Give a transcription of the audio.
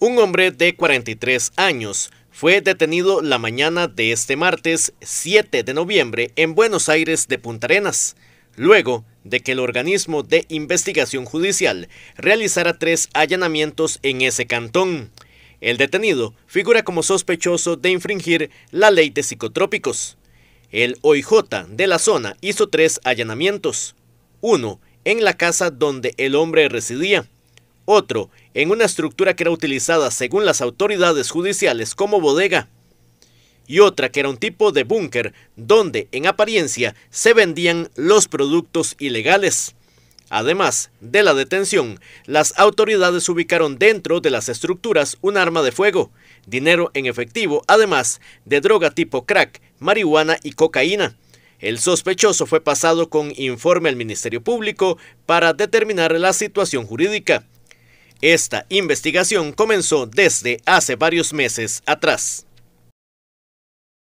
Un hombre de 43 años fue detenido la mañana de este martes 7 de noviembre en Buenos Aires de Punta Arenas, luego de que el organismo de investigación judicial realizara tres allanamientos en ese cantón. El detenido figura como sospechoso de infringir la ley de psicotrópicos. El OIJ de la zona hizo tres allanamientos, uno en la casa donde el hombre residía, otro en una estructura que era utilizada según las autoridades judiciales como bodega, y otra que era un tipo de búnker donde en apariencia se vendían los productos ilegales. Además de la detención, las autoridades ubicaron dentro de las estructuras un arma de fuego, dinero en efectivo, además de droga tipo crack, marihuana y cocaína. El sospechoso fue pasado con informe al Ministerio Público para determinar la situación jurídica. Esta investigación comenzó desde hace varios meses atrás.